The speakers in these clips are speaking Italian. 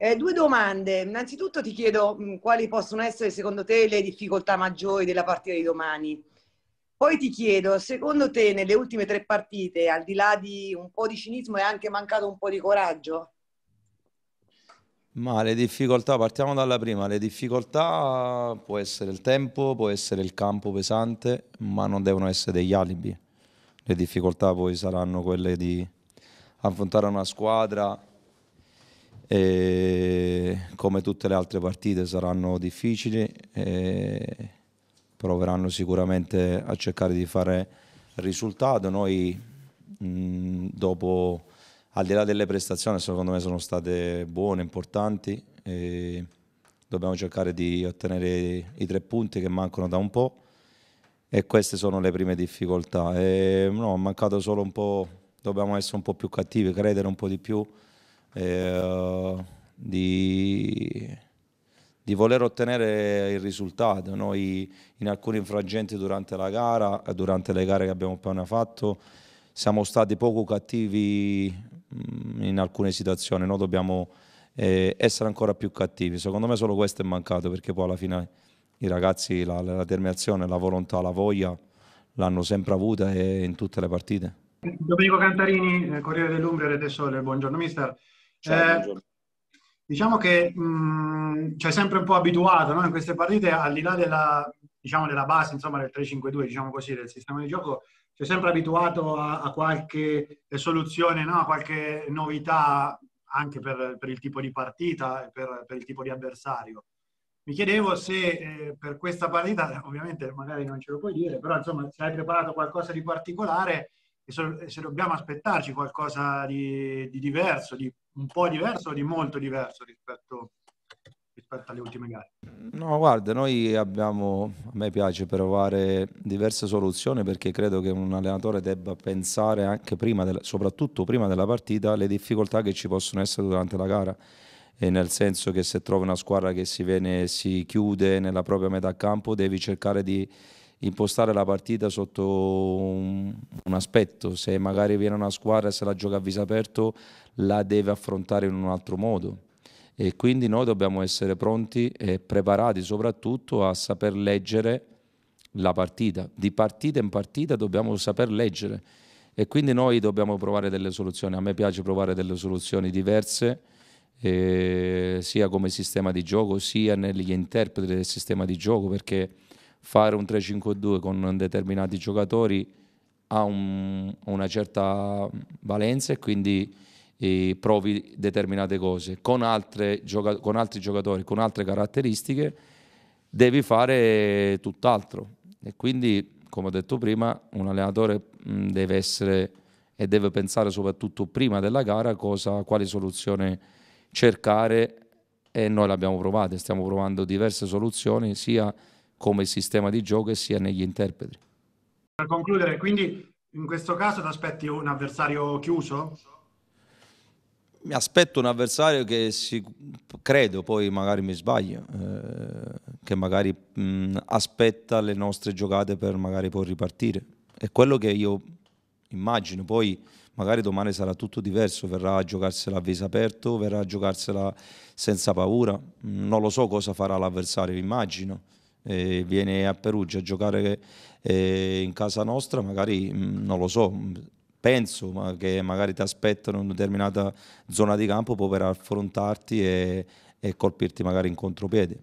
Eh, due domande. Innanzitutto ti chiedo mh, quali possono essere secondo te le difficoltà maggiori della partita di domani. Poi ti chiedo, secondo te nelle ultime tre partite, al di là di un po' di cinismo, è anche mancato un po' di coraggio? Ma le difficoltà, partiamo dalla prima, le difficoltà può essere il tempo, può essere il campo pesante, ma non devono essere degli alibi. Le difficoltà poi saranno quelle di affrontare una squadra e come tutte le altre partite saranno difficili, e proveranno sicuramente a cercare di fare risultato. Noi mh, mm, dopo, al di là delle prestazioni, secondo me sono state buone, importanti. dobbiamo cercare di ottenere i tre punti che mancano da un po' e queste sono le prime difficoltà. E, no, è mancato solo un po', dobbiamo essere un po' più cattivi, credere un po' di più eh, di, di, voler ottenere il risultato. Noi in alcuni frangenti durante la gara, eh, durante le gare che abbiamo appena fatto, siamo stati poco cattivi mm, in alcune situazioni, noi dobbiamo eh, essere ancora più cattivi. Secondo me solo questo è mancato perché poi alla fine i ragazzi la, la determinazione, la volontà, la voglia l'hanno sempre avuta e in tutte le partite. Domenico Cantarini, eh, Corriere dell'Umbria, Rete Sole, buongiorno mister. Ciao, certo, eh, diciamo che mm, ci hai sempre un po' abituato no? in queste partite, al di là della, diciamo, della base insomma, del 3-5-2, diciamo così, del sistema di gioco, ci hai sempre abituato a, a qualche soluzione, no? a qualche novità anche per, per, il tipo di partita e per, per, il tipo di avversario. Mi chiedevo se eh, per questa partita, ovviamente magari non ce lo puoi dire, però insomma se hai preparato qualcosa di particolare e se, dobbiamo aspettarci qualcosa di, di, diverso, di un po' diverso o di molto diverso rispetto, rispetto alle ultime gare. No, guarda, noi abbiamo, a me piace provare diverse soluzioni perché credo che un allenatore debba pensare anche prima, del, soprattutto prima della partita, alle difficoltà che ci possono essere durante la gara. E nel senso che se trovi una squadra che si, viene, si chiude nella propria metà campo, devi cercare di impostare la partita sotto un, un, aspetto, se magari viene una squadra e se la gioca a viso aperto la deve affrontare in un altro modo e quindi noi dobbiamo essere pronti e preparati soprattutto a saper leggere la partita, di partita in partita dobbiamo saper leggere e quindi noi dobbiamo provare delle soluzioni, a me piace provare delle soluzioni diverse eh, sia come sistema di gioco sia negli interpreti del sistema di gioco perché fare un 3-5-2 con determinati giocatori ha un, una certa valenza e quindi eh, provi determinate cose. Con, gioca- con altri giocatori, con altre caratteristiche, devi fare tutt'altro. E quindi, come ho detto prima, un allenatore mm, deve essere e deve pensare soprattutto prima della gara cosa, quale soluzione cercare e noi l'abbiamo provata, stiamo provando diverse soluzioni sia come il sistema di gioco e sia negli interpreti. Per concludere, quindi in questo caso ti aspetti un avversario chiuso? Mi aspetto un avversario che si, credo, poi magari mi sbaglio, eh, che magari mh, aspetta le nostre giocate per magari poi ripartire. È quello che io immagino, poi magari domani sarà tutto diverso, verrà a giocarsela a viso aperto, verrà a giocarsela senza paura, non lo so cosa farà l'avversario, immagino eh, viene a Perugia a giocare eh, in casa nostra, magari mm, non lo so, mm, penso ma che magari ti aspettano in una determinata zona di campo per affrontarti e, e colpirti magari in contropiede.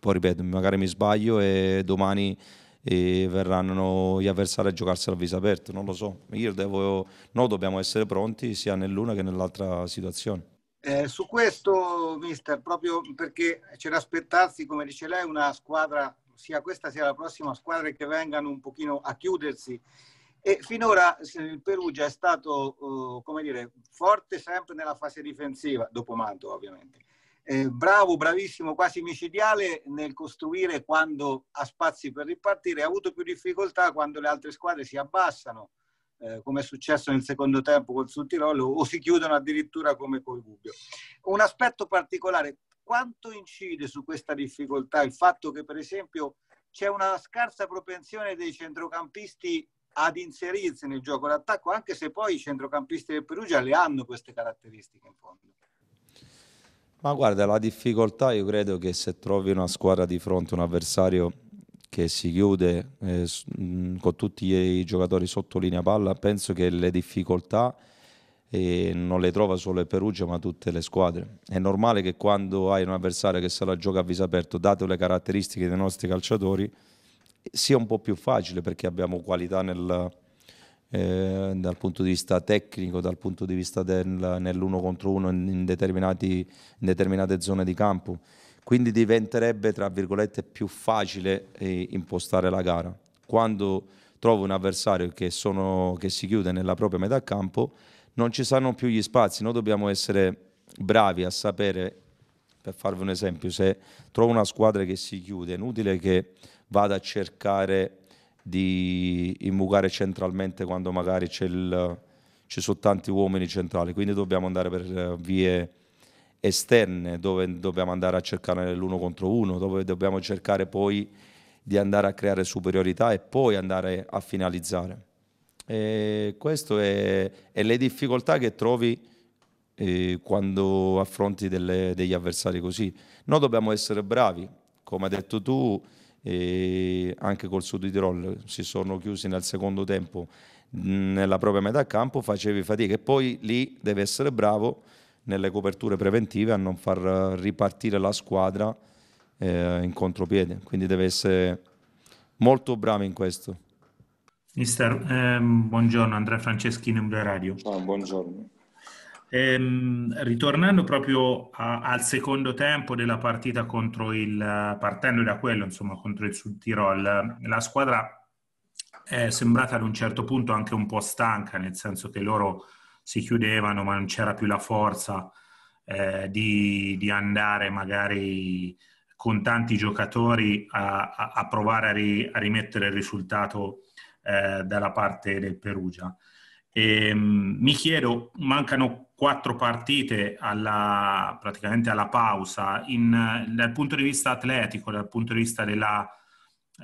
Poi ripeto, magari mi sbaglio e domani e eh, verranno gli avversari a giocarsela a viso aperto, non lo so. Devo, noi dobbiamo essere pronti sia nell'una che nell'altra situazione. Eh, su questo, mister, proprio perché c'è da aspettarsi, come dice lei, una squadra, sia questa sia la prossima squadra, che vengano un pochino a chiudersi. E finora il Perugia è stato, eh, come dire, forte sempre nella fase difensiva, dopo Manto ovviamente. Eh, bravo, bravissimo, quasi micidiale nel costruire quando ha spazi per ripartire, ha avuto più difficoltà quando le altre squadre si abbassano eh, come è successo nel secondo tempo col Sud Tirolo, o si chiudono addirittura come col Gubbio. Un aspetto particolare, quanto incide su questa difficoltà il fatto che per esempio c'è una scarsa propensione dei centrocampisti ad inserirsi nel gioco d'attacco, anche se poi i centrocampisti del Perugia le hanno queste caratteristiche in fondo? Ma guarda, la difficoltà io credo che se trovi una squadra di fronte, un avversario che si chiude eh, mm, con tutti i giocatori sotto linea palla, penso che le difficoltà eh, non le trova solo il Perugia ma tutte le squadre. È normale che quando hai un avversario che se la gioca a viso aperto, date le caratteristiche dei nostri calciatori, sia un po' più facile perché abbiamo qualità nel, eh, dal punto di vista tecnico, dal punto di vista del, contro uno in, in, in determinate zone di campo quindi diventerebbe tra virgolette più facile eh, impostare la gara. Quando trovo un avversario che, sono, che, si chiude nella propria metà campo, non ci saranno più gli spazi, noi dobbiamo essere bravi a sapere, per farvi un esempio, se trovo una squadra che si chiude, è inutile che vada a cercare di imbucare centralmente quando magari il, ci sono tanti uomini centrali, quindi dobbiamo andare per eh, vie esterne dove dobbiamo andare a cercare l'uno contro uno, dove dobbiamo cercare poi di andare a creare superiorità e poi andare a finalizzare. E questo è, è le difficoltà che trovi eh, quando affronti delle, degli avversari così. Noi dobbiamo essere bravi, come hai detto tu, eh, anche col Sud di Tirol si sono chiusi nel secondo tempo nella propria metà campo, facevi fatica e poi lì deve essere bravo nelle coperture preventive a non far eh, ripartire la squadra eh, in contropiede, quindi deve essere molto bravo in questo. Mister, ehm, buongiorno Andrea Franceschini, Umbra Radio. Ciao, buongiorno. Ehm, ritornando proprio a, al secondo tempo della partita contro il, partendo da quello, insomma, contro il Sud Tirol, la squadra è sembrata ad un certo punto anche un po' stanca, nel senso che loro si chiudevano ma non c'era più la forza eh, di, di, andare magari con tanti giocatori a, a, a provare a, ri, a, rimettere il risultato eh, dalla parte del Perugia. E, ehm, mh, mi chiedo, mancano quattro partite alla, praticamente alla pausa, in, dal punto di vista atletico, dal punto di vista della,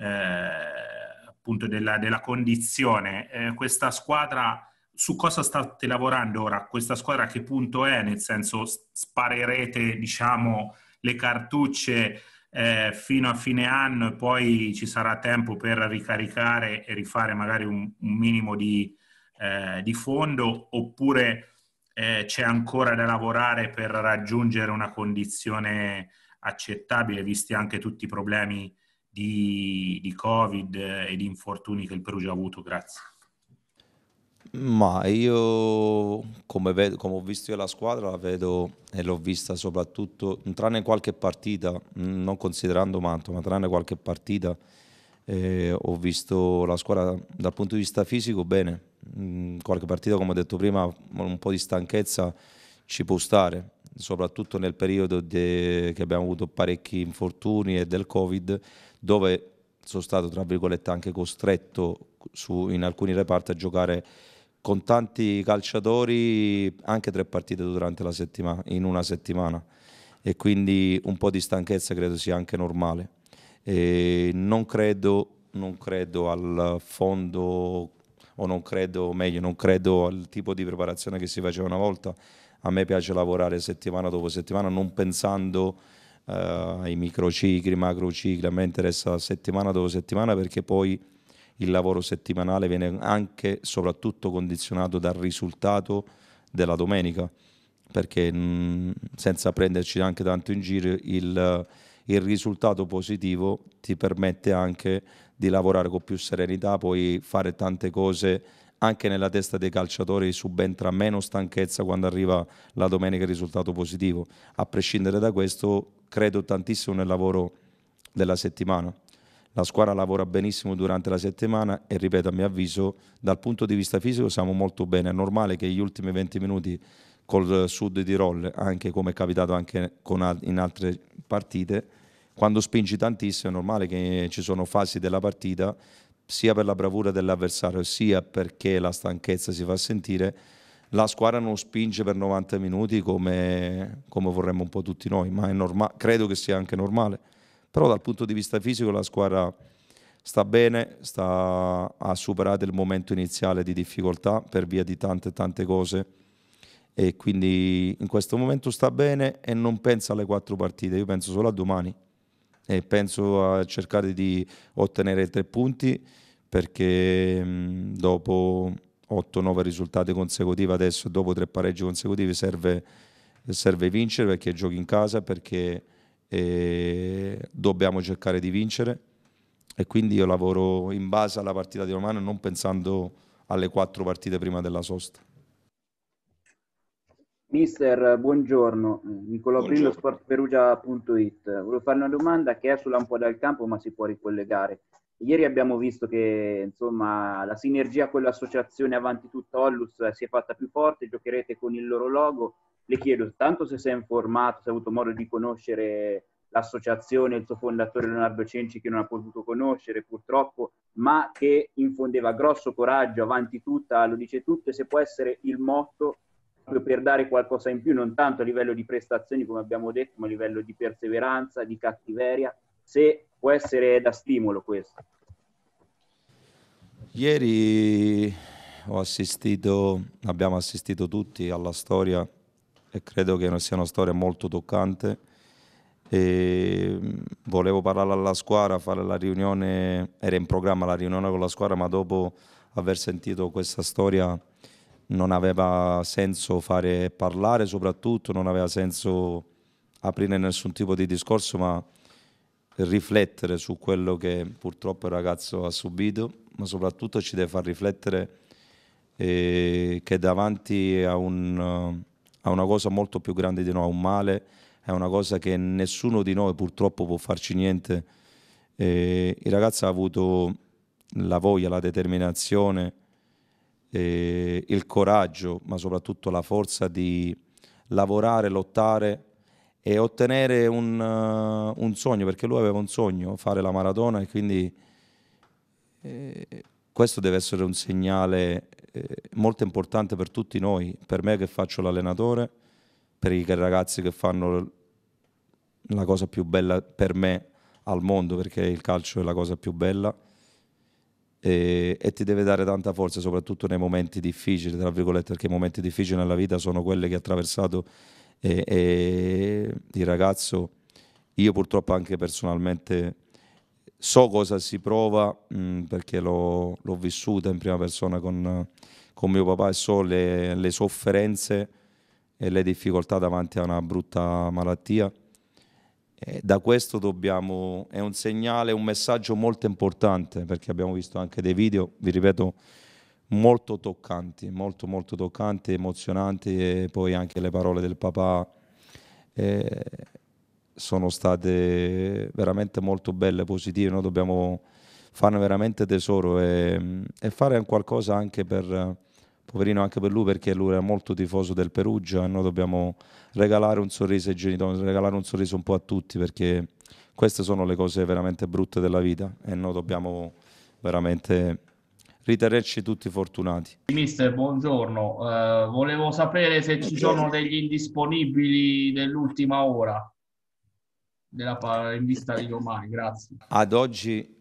eh, della, della condizione, eh, questa squadra su cosa state lavorando ora? Questa squadra a che punto è? Nel senso, sparerete, diciamo, le cartucce eh, fino a fine anno e poi ci sarà tempo per ricaricare e rifare magari un, un minimo di, eh, di, fondo oppure eh, c'è ancora da lavorare per raggiungere una condizione accettabile, visti anche tutti i problemi di, di Covid eh, e di infortuni che il Perugia ha avuto? Grazie. Ma io, come, vedo, come ho visto io la squadra, la vedo e l'ho vista soprattutto, tranne qualche partita, mm, non considerando Manto, ma tranne qualche partita, eh, ho visto la squadra dal punto di vista fisico bene. Mm, qualche partita, come ho detto prima, un po' di stanchezza ci può stare, soprattutto nel periodo de... che abbiamo avuto parecchi infortuni e del Covid, dove sono stato, tra virgolette, anche costretto su, in alcuni reparti a giocare con tanti calciatori anche tre partite durante la settimana, in una settimana e quindi un po' di stanchezza credo sia anche normale. E non, credo, non credo al fondo o non credo, meglio, non credo al tipo di preparazione che si faceva una volta. A me piace lavorare settimana dopo settimana non pensando eh, ai microcicli, macrocicli, a me interessa settimana dopo settimana perché poi il lavoro settimanale viene anche e soprattutto condizionato dal risultato della domenica, perché mh, mm, senza prenderci anche tanto in giro il, il risultato positivo ti permette anche di lavorare con più serenità, puoi fare tante cose anche nella testa dei calciatori subentra meno stanchezza quando arriva la domenica il risultato positivo. A prescindere da questo, credo tantissimo nel lavoro della settimana la squadra lavora benissimo durante la settimana e ripeto a mio avviso dal punto di vista fisico siamo molto bene, è normale che gli ultimi 20 minuti col sud di Roll, anche come è capitato anche in altre partite, quando spingi tantissimo è normale che ci sono fasi della partita sia per la bravura dell'avversario sia perché la stanchezza si fa sentire la squadra non spinge per 90 minuti come, come vorremmo un po' tutti noi ma credo che sia anche normale però dal punto di vista fisico la squadra sta bene, sta, ha superato il momento iniziale di difficoltà per via di tante tante cose e quindi in questo momento sta bene e non pensa alle quattro partite, io penso solo a domani e penso a cercare di ottenere tre punti perché mm, dopo 8-9 risultati consecutivi adesso, dopo tre pareggi consecutivi serve, serve vincere perché giochi in casa, perché e dobbiamo cercare di vincere e quindi io lavoro in base alla partita di Romano non pensando alle quattro partite prima della sosta. Mister, buongiorno. Nicolò buongiorno. Brillo, sportperugia.it. Volevo fare una domanda che è sulla un po' dal campo ma si può ricollegare. Ieri abbiamo visto che insomma, la sinergia con l'associazione Avanti Tutto Ollus si è fatta più forte, giocherete con il loro logo, le chiedo tanto se sei informato, se hai avuto modo di conoscere l'associazione, il suo fondatore Leonardo Cenci che non ha potuto conoscere purtroppo, ma che infondeva grosso coraggio avanti tutta, lo dice tutto e se può essere il motto per dare qualcosa in più, non tanto a livello di prestazioni come abbiamo detto, ma a livello di perseveranza, di cattiveria, se può essere da stimolo questo. Ieri ho assistito, abbiamo assistito tutti alla storia e credo che sia una storia molto toccante. E volevo parlare alla squadra, fare la riunione, era in programma la riunione con la squadra, ma dopo aver sentito questa storia non aveva senso fare parlare, soprattutto non aveva senso aprire nessun tipo di discorso, ma riflettere su quello che purtroppo il ragazzo ha subito, ma soprattutto ci deve far riflettere eh, che davanti a un a una cosa molto più grande di noi, a un male, è una cosa che nessuno di noi purtroppo può farci niente. E il ragazzo ha avuto la voglia, la determinazione, il coraggio, ma soprattutto la forza di lavorare, lottare e ottenere un, uh, un, sogno, perché lui aveva un sogno, fare la maratona e quindi eh, questo deve essere un segnale eh, molto importante per tutti noi, per me che faccio l'allenatore, per i ragazzi che fanno la cosa più bella per me al mondo, perché il calcio è la cosa più bella e, e ti deve dare tanta forza, soprattutto nei momenti difficili, tra virgolette, perché i momenti difficili nella vita sono quelli che ha attraversato eh, eh, il ragazzo, io purtroppo anche personalmente so cosa si prova mh, mm, perché l'ho, l'ho, vissuta in prima persona con, con mio papà e so le, le, sofferenze e le difficoltà davanti a una brutta malattia. E da questo dobbiamo, è un segnale, un messaggio molto importante perché abbiamo visto anche dei video, vi ripeto, molto toccanti, molto molto toccanti, emozionanti e poi anche le parole del papà. Eh, sono state veramente molto belle, positive, noi dobbiamo farne veramente tesoro e, e fare qualcosa anche per, poverino anche per lui perché lui era molto tifoso del Perugia e noi dobbiamo regalare un sorriso ai genitori, regalare un sorriso un po' a tutti perché queste sono le cose veramente brutte della vita e noi dobbiamo veramente ritenerci tutti fortunati. Mister, buongiorno. Eh, volevo sapere se ci sono degli indisponibili dell'ultima ora della in vista Rio domani. grazie. Ad oggi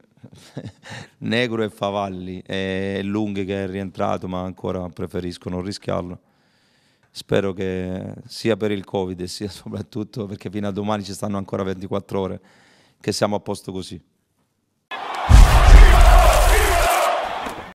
Negro e Favalli è Lunghi che è rientrato ma ancora preferisco non rischiarlo. Spero che sia per il Covid sia soprattutto perché fino a domani ci stanno ancora 24 ore che siamo a posto così.